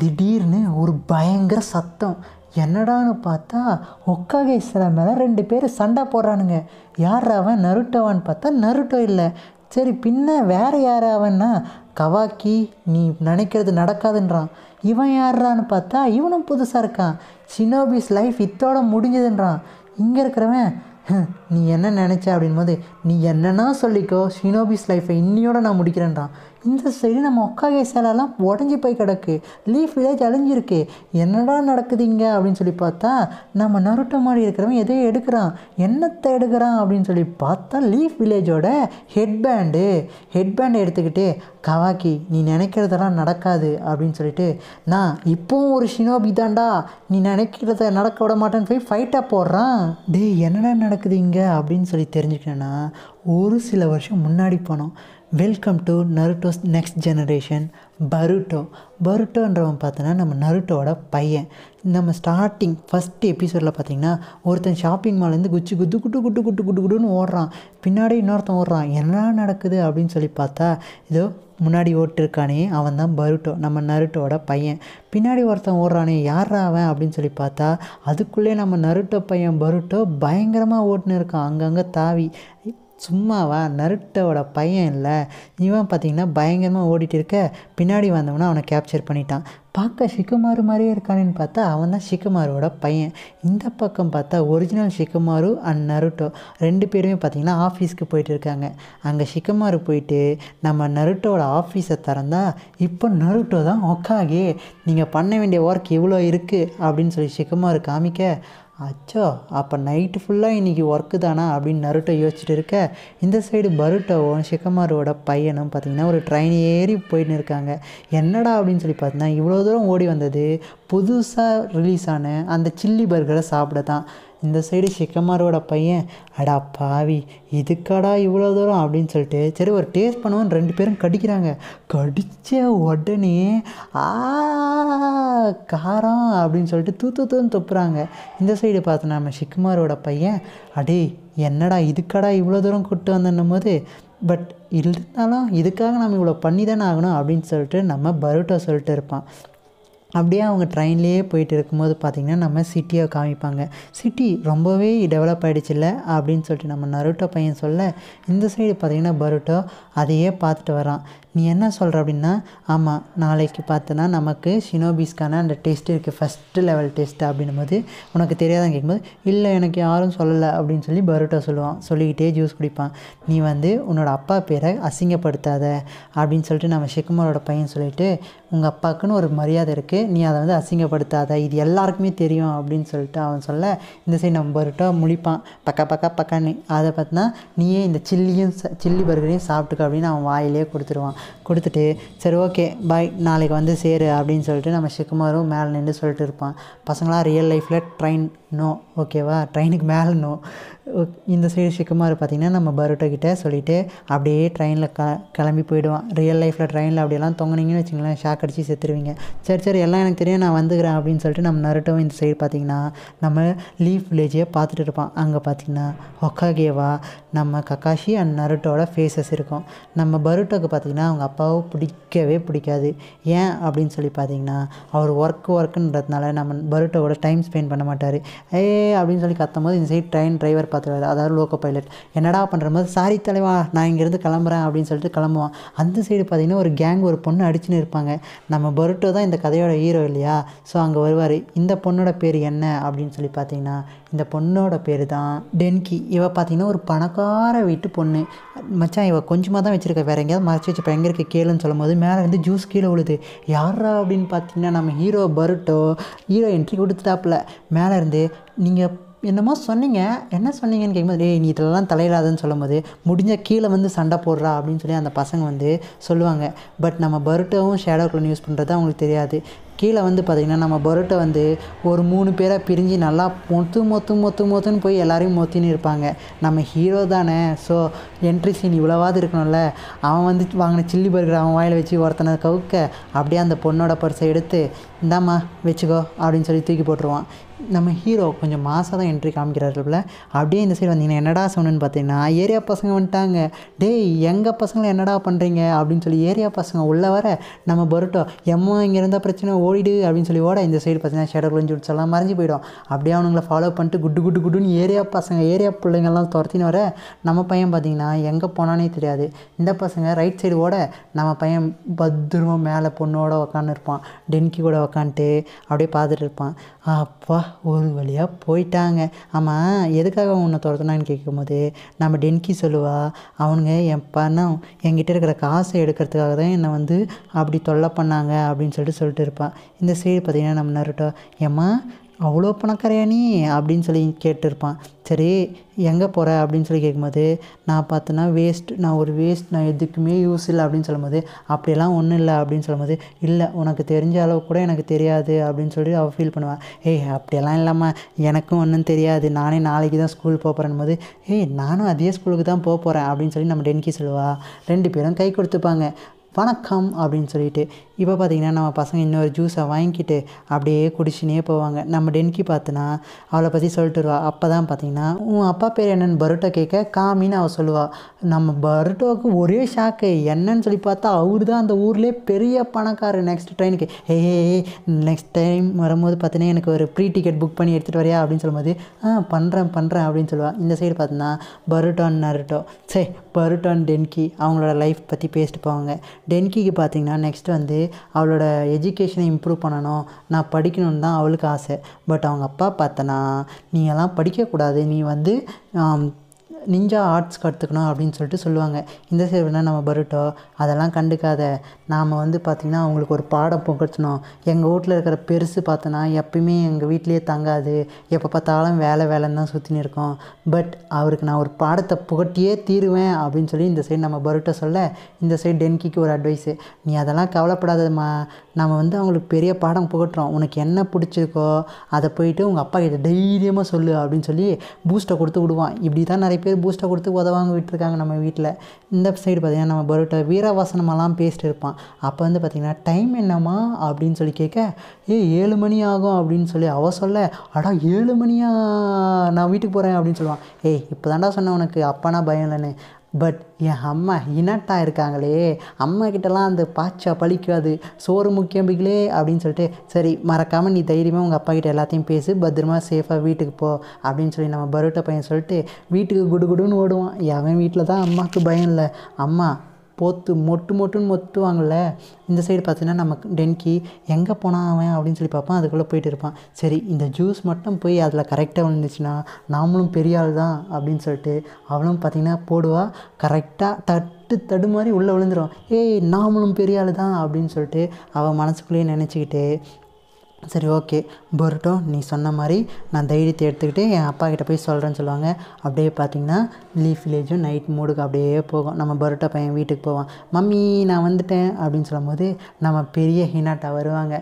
திடீர்னு ஒரு பயங்கர சத்தம் என்னடான்னு பார்த்தா ஒக்காகே சில மேலே ரெண்டு பேர் சண்டை போடுறானுங்க யார் அவன் நருட்டவான்னு பார்த்தா நருட்டோ இல்லை சரி பின்ன வேறு யார் அவன்னா கவாக்கி நீ நினைக்கிறது நடக்காதுன்றான் இவன் யார்றான்னு பார்த்தா இவனும் புதுசாக இருக்கான் சினோபிஸ் லைஃப் இத்தோட முடிஞ்சதுன்றான் இங்கே இருக்கிறவன் நீ என்ன நினச்ச போது நீ என்னென்னா சொல்லிக்கோ சினோபிஸ் லைஃப்பை இன்னியோட நான் முடிக்கிறேன்றான் இந்த சைடு நம்ம உக்காகை சேலைலாம் உடஞ்சி போய் கிடக்கு லீஃப் வில்லேஜ் அழிஞ்சிருக்கு என்னடா நடக்குதுங்க அப்படின்னு சொல்லி பார்த்தா நம்ம நருட்ட மாதிரி இருக்கிறவன் எதையோ எடுக்கிறான் என்னத்தை எடுக்கிறான் அப்படின்னு சொல்லி பார்த்தா லீஃப் வில்லேஜோட ஹெட்பேண்டு ஹெட்பேண்டை எடுத்துக்கிட்டு கவாக்கி நீ நினைக்கிறதெல்லாம் நடக்காது அப்படின்னு சொல்லிட்டு நான் இப்போவும் ஒரு ஷினோபி தாண்டா நீ நினைக்கிறத நடக்க விட மாட்டேன்னு போய் ஃபைட்டாக போடுறான் டே என்னடா நடக்குது இங்கே அப்படின்னு சொல்லி தெரிஞ்சுக்கணுன்னா ஒரு சில வருஷம் முன்னாடி போனோம் welcome to Naruto's next generation Boruto பருட்டோன்றவன் பார்த்தோன்னா நம்ம நருட்டோட பையன் நம்ம ஸ்டார்டிங் ஃபஸ்ட் எபிசோடில் பார்த்தீங்கன்னா ஒருத்தன் ஷாப்பிங் மால்லேருந்து குச்சி குத்து குட்டு குட்டு குட்டு குட்டு குட்டுன்னு ஓடுறான் பின்னாடி இன்னொருத்தன் ஓடுறான் என்ன நடக்குது அப்படின்னு சொல்லி பார்த்தா இதோ முன்னாடி ஓட்டிருக்கானே அவன் தான் பருட்டோ நம்ம நருட்டோட பையன் பின்னாடி ஒருத்தன் ஓடுறானே யார் அவன் அப்படின்னு சொல்லி பார்த்தா அதுக்குள்ளே நம்ம நருட்டோ பையன் பருட்டோ பயங்கரமாக ஓட்டுன்னு இருக்கான் அங்கங்கே தாவி சும்மாவா நருட்டோட பையன் இல்லை இவன் பார்த்திங்கன்னா பயங்கரமாக ஓடிட்டு இருக்க பின்னாடி வந்தவனா அவனை கேப்சர் பண்ணிட்டான் பார்க்க ஷிக்குமாரு மாதிரியே இருக்கானேன்னு பார்த்தா அவன் தான் சிக்குமாரோட பையன் இந்த பக்கம் பார்த்தா ஒரிஜினல் ஷிக்குமாரு அண்ட் நருட்டோ ரெண்டு பேருமே பார்த்திங்கன்னா ஆஃபீஸ்க்கு போயிட்டு இருக்காங்க அங்கே ஷிக்குமாரு போயிட்டு நம்ம நருட்டோட ஆஃபீஸை திறந்தா இப்போ நருட்டோ தான் ஒக்காகே நீங்கள் பண்ண வேண்டிய ஒர்க் இவ்வளோ இருக்குது அப்படின்னு சொல்லி ஷிக்குமாரு காமிக்க அச்சோ அப்போ நைட்டு ஃபுல்லாக இன்றைக்கி ஒர்க்கு தானா அப்படின்னு நருட்டை யோசிச்சுட்டு இருக்க இந்த சைடு பருட்டோவும் சிக்கமாரோட பையனும் பார்த்திங்கன்னா ஒரு ட்ரெயின் ஏறி போயின்னு இருக்காங்க என்னடா அப்படின்னு சொல்லி பார்த்தீங்கன்னா இவ்வளோ தூரம் ஓடி வந்தது புதுசாக ரிலீஸ் ஆன அந்த சில்லி பர்கரை சாப்பிட தான் இந்த சைடு சிக்கமாரோட பையன் அடா பாவி இதுக்காடா இவ்வளோ தூரம் அப்படின்னு சொல்லிட்டு சரி ஒரு டேஸ்ட் பண்ணுவோன்னு ரெண்டு பேரும் கடிக்கிறாங்க கடித்த உடனே ஆ காரம் அப்படின்னு சொல்லிட்டு தூத்து தூன்னு துப்புறாங்க இந்த சைடு பார்த்து நம்ம சிக்குமாரோட பையன் அடே என்னடா இதுக்காடா இவ்வளோ தூரம் கூப்பிட்டு வந்தேன்னும் போது பட் இருந்தாலும் இதுக்காக நம்ம இவ்வளோ பண்ணி தானே ஆகணும் அப்படின்னு சொல்லிட்டு நம்ம பரோட்டா சொல்லிட்டு இருப்பான் அப்படியே அவங்க ட்ரெயின்லேயே போயிட்டு இருக்கும்போது பார்த்திங்கன்னா நம்ம சிட்டியை காமிப்பாங்க சிட்டி ரொம்பவே டெவலப் இல்லை அப்படின்னு சொல்லிட்டு நம்ம நருட்டோ பையன் சொல்ல இந்த சைடு பார்த்திங்கன்னா பருட்டோ அதையே பார்த்துட்டு வரான் நீ என்ன சொல்கிற அப்படின்னா ஆமாம் நாளைக்கு பார்த்தோன்னா நமக்கு ஷினோபீஸ்க்கான அந்த டெஸ்ட் இருக்குது ஃபஸ்ட்டு லெவல் டெஸ்ட் அப்படின்னும் போது உனக்கு தெரியாதான்னு கேட்கும்போது இல்லை எனக்கு யாரும் சொல்லலை அப்படின்னு சொல்லி பரோட்டா சொல்லுவான் சொல்லிக்கிட்டே ஜூஸ் குடிப்பான் நீ வந்து உன்னோட அப்பா பேரை அசிங்கப்படுத்தாத அப்படின்னு சொல்லிட்டு நம்ம ஷெக்குமாரோட பையன் சொல்லிவிட்டு உங்கள் அப்பாவுக்குன்னு ஒரு மரியாதை இருக்குது நீ அதை வந்து அசிங்கப்படுத்தாத இது எல்லாருக்குமே தெரியும் அப்படின்னு சொல்லிட்டு அவன் சொல்ல இந்த சைடு நம்ம வருட்டோ முழிப்பான் பக்கா பக்கா பக்கான்னு அதை பார்த்தினா நீயே இந்த சில்லியும் சில்லி பர்கரையும் சாப்பிட்டுக்க அப்படின்னு அவன் வாயிலே கொடுத்துருவான் கொடுத்துட்டு சரி ஓகே பாய் நாளைக்கு வந்து சேரு அப்படின்னு சொல்லிட்டு நம்ம சிக்குமாரும் மேலே நின்று சொல்லிட்டு இருப்பான் பசங்களாம் ரியல் லைஃப்பில் ட்ரெயின் நோ ஓகேவா ட்ரெயினுக்கு மேலே நோ இந்த சைடு சிக்குமாறு பார்த்திங்கன்னா நம்ம பரோட்டோக்கிட்ட சொல்லிவிட்டு அப்படியே ட்ரெயினில் க கிளம்பி போயிடுவான் ரியல் லைஃப்பில் ட்ரெயினில் அப்படியெல்லாம் தொங்கினீங்கன்னு வச்சுங்களேன் ஷாக் அடிச்சு செத்துருவீங்க சரி சரி எல்லாம் எனக்கு தெரியும் நான் வந்துக்கிறேன் அப்படின்னு சொல்லிட்டு நம்ம நருட்டோவும் இந்த சைடு பார்த்திங்கன்னா நம்ம லீஃப் வில்லேஜே பார்த்துட்டு இருப்பான் அங்கே பார்த்திங்கன்னா ஒக்காகேவா நம்ம கக்காஷி அண்ட் நருட்டோட ஃபேஸஸ் இருக்கும் நம்ம பரோட்டோக்கு பார்த்திங்கன்னா அவங்க அப்பாவை பிடிக்கவே பிடிக்காது ஏன் அப்படின்னு சொல்லி பார்த்திங்கன்னா அவர் ஒர்க் ஒர்க்குன்றதுனால நம்ம பரோட்டோவோட டைம் ஸ்பெண்ட் பண்ண மாட்டார் ஏ அப்படின்னு சொல்லி கத்தும் போது இந்த சைட் ட்ரெயின் டிரைவர் பார்த்துருவாரு அதாவது லோக்கோ பைலட் என்னடா பண்ணுற மாதிரி சாரி தலைவா நான் இங்கேருந்து கிளம்புறேன் அப்படின்னு சொல்லிட்டு கிளம்புவான் அந்த சைடு பார்த்திங்கன்னா ஒரு கேங் ஒரு பொண்ணு அடிச்சுன்னு இருப்பாங்க நம்ம பொருட்டோ தான் இந்த கதையோட ஹீரோ இல்லையா ஸோ அங்கே வருவார் இந்த பொண்ணோட பேர் என்ன அப்படின்னு சொல்லி பார்த்தீங்கன்னா இந்த பொண்ணோட பேர் தான் டென்கி இவ பார்த்தீங்கன்னா ஒரு பணக்கார வீட்டு பொண்ணு மச்சான் இவள் கொஞ்சமாக தான் வச்சுருக்க வேறு எங்கேயாவது மறைச்சி வச்சுப்பா எங்கே இருக்க கேளுன்னு சொல்லும் போது மேலே வந்து ஜூஸ் கீழே விழுது யாரா அப்படின்னு பார்த்தீங்கன்னா நம்ம ஹீரோ பருட்டோ ஹீரோ என்ட்ரி கொடுத்துட்டாப்புல மேலே இருந்து நீங்கள் என்னமோ சொன்னீங்க என்ன சொன்னீங்கன்னு கேட்கும்போது டேய் நீ இதெல்லாம் தலையிடாதுன்னு சொல்லும் போது முடிஞ்ச கீழே வந்து சண்டை போடுறா அப்படின்னு சொல்லி அந்த பசங்க வந்து சொல்லுவாங்க பட் நம்ம பருட்டவும் ஷேடோ க்ளோன் யூஸ் பண்ணுறது அவங்களுக்கு தெரியாது கீழே வந்து பார்த்திங்கன்னா நம்ம பொருட்டை வந்து ஒரு மூணு பேராக பிரிஞ்சு நல்லா மொத்து மொத்து மொத்து மொத்துன்னு போய் எல்லாரையும் மொத்தின்னு இருப்பாங்க நம்ம ஹீரோ தானே ஸோ என்ட்ரி சீன் இவ்வளோவாது இருக்கணும்ல அவன் வந்து வாங்கின சில்லி பர்கர் அவன் வாயில் வச்சு ஒருத்தனை கவுக்க அப்படியே அந்த பொண்ணோட பரிசை எடுத்து இந்தாம்மா வச்சுக்கோ அப்படின்னு சொல்லி தூக்கி போட்டுருவான் நம்ம ஹீரோ கொஞ்சம் மாதம் தான் என்ட்ரி காமிக்கிறாருல அப்படியே இந்த சைடு வந்தீங்கன்னா என்னடா சொன்னு பார்த்தீங்கன்னா ஏரியா பசங்க வந்துட்டாங்க டேய் எங்கள் பசங்களை என்னடா பண்ணுறீங்க அப்படின்னு சொல்லி ஏரியா பசங்க உள்ளே வர நம்ம பொருட்டோ எம்மா இங்கே இருந்தால் பிரச்சனை ஓடிடு அப்படின்னு சொல்லி ஓட இந்த சைடு பார்த்தீங்கன்னா ஷேடோ கிளஞ்சுட்ஸ் எல்லாம் மறைஞ்சு போயிடும் அப்படியே அவனுங்களை ஃபாலோ பண்ணிட்டு குட்டு குட்டு குட்டுன்னு ஏரியா பசங்க ஏரியா பிள்ளைங்கள்லாம் துரத்தின்னு வர நம்ம பையன் பார்த்திங்கன்னா எங்கே போனானே தெரியாது இந்த பசங்க ரைட் சைடு ஓட நம்ம பையன் பத்திரமாக மேலே பொண்ணோட உக்காந்து இருப்பான் டென்கி கூட உக்காந்துட்டு அப்படியே பார்த்துட்டு இருப்பான் அப்பா ஒரு வழியாக போயிட்டாங்க ஆமாம் எதுக்காக உன்னை துரத்துனான்னு கேட்கும்போது நம்ம டென்கி சொல்லுவா அவனுங்க என் பணம் என்கிட்ட இருக்கிற காசை எடுக்கிறதுக்காக தான் என்னை வந்து அப்படி தொல்லை பண்ணாங்க அப்படின்னு சொல்லிட்டு சொல்லிட்டு இருப்பான் இந்த சைடு பார்த்தீங்கன்னா நம்ம நருட்டோ ஏம்மா அவ்வளோ பணக்காரையா நீ அப்படின்னு சொல்லி கேட்டிருப்பான் சரி எங்கே போகிற அப்படின்னு சொல்லி கேட்கும்போது நான் பார்த்தோன்னா வேஸ்ட் நான் ஒரு வேஸ்ட் நான் எதுக்குமே யூஸ் இல்லை அப்படின்னு சொல்லும்போது அப்படியெல்லாம் ஒன்றும் இல்லை அப்படின்னு சொல்லும்போது இல்லை உனக்கு தெரிஞ்ச அளவு கூட எனக்கு தெரியாது அப்படின்னு சொல்லி அவள் ஃபீல் பண்ணுவாள் ஏய் அப்படியெல்லாம் இல்லாமல் எனக்கும் ஒன்றும் தெரியாது நானே நாளைக்கு தான் ஸ்கூல் போகிறேன்னு போது ஏய் நானும் அதே ஸ்கூலுக்கு தான் போக போகிறேன் அப்படின்னு சொல்லி நம்ம டென்கி சொல்லுவாள் ரெண்டு பேரும் கை கொடுத்துப்பாங்க வணக்கம் அப்படின்னு சொல்லிட்டு இப்போ பார்த்திங்கன்னா நம்ம பசங்க இன்னொரு ஜூஸை வாங்கிக்கிட்டு அப்படியே குடிச்சுனே போவாங்க நம்ம டென்கி பார்த்தினா அவளை பற்றி சொல்லிட்டு வருவா அப்போ தான் பார்த்திங்கன்னா உன் அப்பா பேர் என்னென்னு பரோட்டோ கேட்க காமின்னு அவள் சொல்லுவாள் நம்ம பரோட்டோவுக்கு ஒரே ஷாக்கு என்னன்னு சொல்லி பார்த்தா அவர் தான் அந்த ஊர்லேயே பெரிய பணக்காரர் நெக்ஸ்ட் ட்ரெயினுக்கு ஏ நெக்ஸ்ட் டைம் வரும்போது பார்த்தீங்கன்னா எனக்கு ஒரு ப்ரீ டிக்கெட் புக் பண்ணி எடுத்துகிட்டு வரையா அப்படின்னு சொல்லும்போது ஆ பண்ணுறேன் பண்ணுறேன் அப்படின்னு சொல்லுவாள் இந்த சைடு பார்த்தீங்கன்னா பரோட்டோன் நருட்டோ சே பரோட்டோ டென்கி அவங்களோட லைஃப் பற்றி பேசிட்டு போவாங்க டென்கிக்கு பார்த்திங்கன்னா நெக்ஸ்ட் வந்து அவளோட எஜுகேஷனை இம்ப்ரூவ் பண்ணணும் நான் படிக்கணும்னு தான் அவளுக்கு ஆசை பட் அவங்க அப்பா பார்த்தனா நீ எல்லாம் படிக்கக்கூடாது நீ வந்து நிஞ்சா ஆர்ட்ஸ் கற்றுக்கணும் அப்படின்னு சொல்லிட்டு சொல்லுவாங்க இந்த சைடு வேணால் நம்ம பருட்டோ அதெல்லாம் கண்டுக்காத நாம் வந்து பார்த்திங்கன்னா அவங்களுக்கு ஒரு பாடம் புகட்டணும் எங்கள் வீட்டில் இருக்கிற பெருசு பார்த்தோன்னா எப்பயுமே எங்கள் வீட்லேயே தங்காது எப்போ பார்த்தாலும் வேலை வேலைன்னு தான் இருக்கோம் பட் அவருக்கு நான் ஒரு பாடத்தை புகட்டியே தீருவேன் அப்படின்னு சொல்லி இந்த சைடு நம்ம பருட்டை சொல்ல இந்த சைடு டென்கிக்கு ஒரு அட்வைஸு நீ அதெல்லாம் கவலைப்படாதம்மா நம்ம வந்து அவங்களுக்கு பெரிய பாடம் புகட்டுறோம் உனக்கு என்ன பிடிச்சிருக்கோ அதை போயிட்டு உங்கள் அப்பா கிட்ட தைரியமாக சொல்லு அப்படின்னு சொல்லி பூஸ்ட்டை கொடுத்து விடுவான் இப்படி தான் நிறைய பேர் பூஸ்ட்டை கொடுத்து உதவாங்க விட்டுருக்காங்க நம்ம வீட்டில் இந்த சைடு பார்த்திங்கன்னா நம்ம பரோட்டா வீரவாசனமெல்லாம் பேசிட்டு இருப்பான் அப்போ வந்து பார்த்திங்கன்னா டைம் என்னம்மா அப்படின்னு சொல்லி கேட்க ஏ ஏழு மணி ஆகும் அப்படின்னு சொல்லி அவள் சொல்ல அடா ஏழு மணியா நான் வீட்டுக்கு போகிறேன் அப்படின்னு சொல்லுவான் ஏய் இப்போ தாண்டா சொன்னேன் உனக்கு அப்பானா பயம் இல்லைன்னு பட் என் அம்மா இனட்டாக இருக்காங்களே அம்மா கிட்டலாம் அந்த பாய்ச்சா பழிக்காது சோறு முக்கியம் அப்படின்னு சொல்லிட்டு சரி மறக்காமல் நீ தைரியமாக உங்கள் அப்பா கிட்ட எல்லாத்தையும் பேசி பத்திரமா சேஃபாக வீட்டுக்கு போ அப்படின்னு சொல்லி நம்ம பரோட்டா பையன் சொல்லிட்டு வீட்டுக்கு குடு குடுன்னு ஓடுவான் எவன் வீட்டில் தான் அம்மாவுக்கு பயம் இல்லை அம்மா போத்து மொட்டு மொட்டுன்னு மொட்டுவாங்கள்ல இந்த சைடு பார்த்தீங்கன்னா நமக்கு டென்கி எங்கே போனான் அவன் அப்படின்னு சொல்லி பார்ப்பான் அதுக்குள்ளே போயிட்டு இருப்பான் சரி இந்த ஜூஸ் மட்டும் போய் அதில் கரெக்டாக விழுந்துச்சுன்னா நாமளும் பெரிய ஆள் தான் அப்படின்னு சொல்லிட்டு அவளும் பார்த்திங்கன்னா போடுவா கரெக்டாக தட்டு தடு மாதிரி உள்ளே விழுந்துடும் ஏய் நாமளும் பெரிய ஆள் தான் அப்படின்னு சொல்லிட்டு அவள் மனசுக்குள்ளேயே நினச்சிக்கிட்டு சரி ஓகே பொருட்டோ நீ சொன்ன மாதிரி நான் தைரியத்தை எடுத்துக்கிட்டு என் அப்பா கிட்டே போய் சொல்கிறேன்னு சொல்லுவாங்க அப்படியே பார்த்தீங்கன்னா லீஃப் வில்லேஜும் நைட் மூடுக்கு அப்படியே போகும் நம்ம பரோட்டா பையன் வீட்டுக்கு போவான் மம்மி நான் வந்துட்டேன் அப்படின்னு சொல்லும்போது நம்ம பெரிய ஹினாட்டா வருவாங்க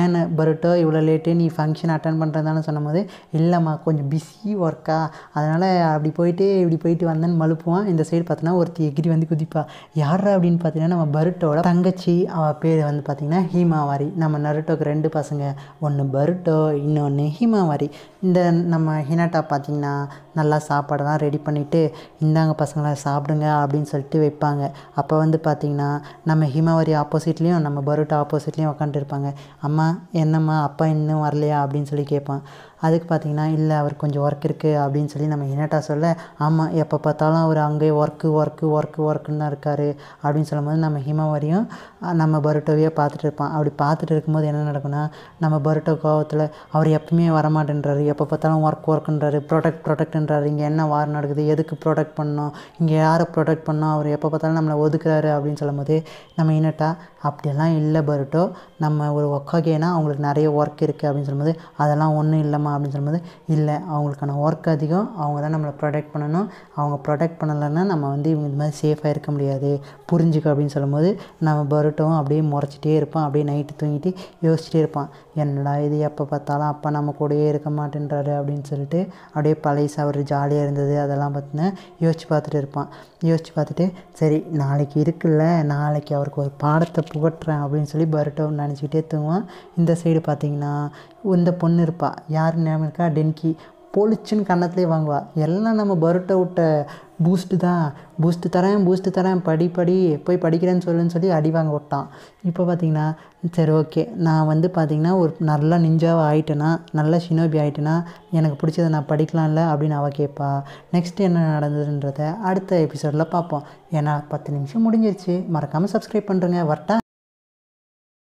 ஏன்னு பரோட்டோ இவ்வளோ லேட்டு நீ ஃபங்க்ஷன் அட்டன் பண்ணுறதானு சொன்னபோது இல்லைம்மா கொஞ்சம் பிஸி ஒர்க்கா அதனால் அப்படி போயிட்டு இப்படி போயிட்டு வந்தேன்னு மழுப்புவான் இந்த சைடு பார்த்தோன்னா ஒருத்தி எகிரி வந்து குதிப்பா யார் அப்படின்னு பார்த்தீங்கன்னா நம்ம பரோட்டோட தங்கச்சி அவள் பேர் வந்து பார்த்திங்கன்னா ஹீமாவாரி நம்ம நருட்டோக்கு ரெண்டு பசங்க ஒன்று பருட்டோ இன்னொன்று ஹிமாவாரி இந்த நம்ம ஹினாட்டா பார்த்திங்கன்னா நல்லா சாப்பாடெல்லாம் ரெடி பண்ணிவிட்டு இந்தாங்க பசங்களை சாப்பிடுங்க அப்படின்னு சொல்லிட்டு வைப்பாங்க அப்போ வந்து பார்த்திங்கன்னா நம்ம ஹிமாவாரி ஆப்போசிட்லேயும் நம்ம பரோட்டா ஆப்போசிட்லேயும் உக்காண்டிருப்பாங்க அம்மா என்னம்மா அப்பா இன்னும் வரலையா அப்படின்னு சொல்லி கேட்பான் அதுக்கு பார்த்தீங்கன்னா இல்லை அவர் கொஞ்சம் ஒர்க் இருக்குது அப்படின்னு சொல்லி நம்ம என்னட்டா சொல்ல ஆமாம் எப்போ பார்த்தாலும் அவர் அங்கேயே ஒர்க்கு ஒர்க்கு ஒர்க்கு ஒர்க்குன்னு தான் இருக்கார் அப்படின்னு சொல்லும்போது நம்ம ஹிமவரியும் நம்ம பருட்டோவையே பார்த்துட்டு இருப்பான் அப்படி பார்த்துட்டு இருக்கும்போது என்ன நடக்கும்னா நம்ம பருட்டோ கோவத்தில் அவர் எப்பவுமே வரமாட்டேன்றாரு எப்போ பார்த்தாலும் ஒர்க் ஒர்க்குன்றாரு ப்ரொடக்ட் ப்ரொடக்ட்ன்றாரு இங்கே என்ன வார் நடக்குது எதுக்கு ப்ரொடக்ட் பண்ணோம் இங்கே யாரை ப்ரொடக்ட் பண்ணோம் அவர் எப்போ பார்த்தாலும் நம்மளை ஒதுக்குறாரு அப்படின்னு சொல்லும்போது நம்ம என்னட்டா அப்படியெல்லாம் இல்லை பருட்டோ நம்ம ஒரு ஒக்காகேனா அவங்களுக்கு நிறைய ஒர்க் இருக்குது அப்படின்னு சொல்லும்போது அதெல்லாம் ஒன்றும் இல்லைம்மா அப்படின்னு சொல்லும்போது இல்லை அவங்களுக்கான ஒர்க் அதிகம் அவங்க தான் நம்மளை ப்ரொடெக்ட் பண்ணணும் அவங்க ப்ரொடெக்ட் பண்ணலைன்னா நம்ம வந்து இவங்க இந்த மாதிரி சேஃபாக இருக்க முடியாது புரிஞ்சுக்க அப்படின்னு சொல்லும்போது நம்ம பருட்டவும் அப்படியே முறைச்சிட்டே இருப்பான் அப்படியே நைட்டு தூங்கிட்டு யோசிச்சுட்டே இருப்பான் என்னடா இது எப்போ பார்த்தாலும் அப்பா நம்ம கூடயே இருக்க மாட்டேன்றாரு அப்படின்னு சொல்லிட்டு அப்படியே பழைய அவர் ஜாலியாக இருந்தது அதெல்லாம் பார்த்தீங்கன்னா யோசிச்சு பார்த்துட்டு இருப்பான் யோசிச்சு பார்த்துட்டு சரி நாளைக்கு இருக்குல்ல நாளைக்கு அவருக்கு ஒரு பாடத்தை புகட்டுறேன் அப்படின்னு சொல்லி பரட்டோன்னு நினச்சிக்கிட்டே தூங்குவான் இந்த சைடு பார்த்தீங்கன்னா இந்த பொண்ணு இருப்பாள் யார் ஞாபகம் இருக்கா டென்கி போலிச்சுன்னு கன்னத்துலேயே வாங்குவா எல்லாம் நம்ம பரோட்டா விட்ட பூஸ்ட்டு தான் பூஸ்ட்டு தரேன் பூஸ்ட்டு தரேன் படி படி போய் படிக்கிறேன்னு சொல்லுன்னு சொல்லி அடி வாங்க விட்டான் இப்போ பார்த்தீங்கன்னா சரி ஓகே நான் வந்து பார்த்திங்கன்னா ஒரு நல்லா நிஞ்சாவை ஆகிட்டேன்னா நல்லா ஷினோபி ஆகிட்டேன்னா எனக்கு பிடிச்சதை நான் படிக்கலாம்ல அப்படின்னு அவள் கேட்பா நெக்ஸ்ட் என்ன நடந்ததுன்றத அடுத்த எபிசோடில் பார்ப்போம் ஏன்னா பத்து நிமிஷம் முடிஞ்சிருச்சு மறக்காமல் சப்ஸ்கிரைப் பண்ணுறேங்க வரட்டா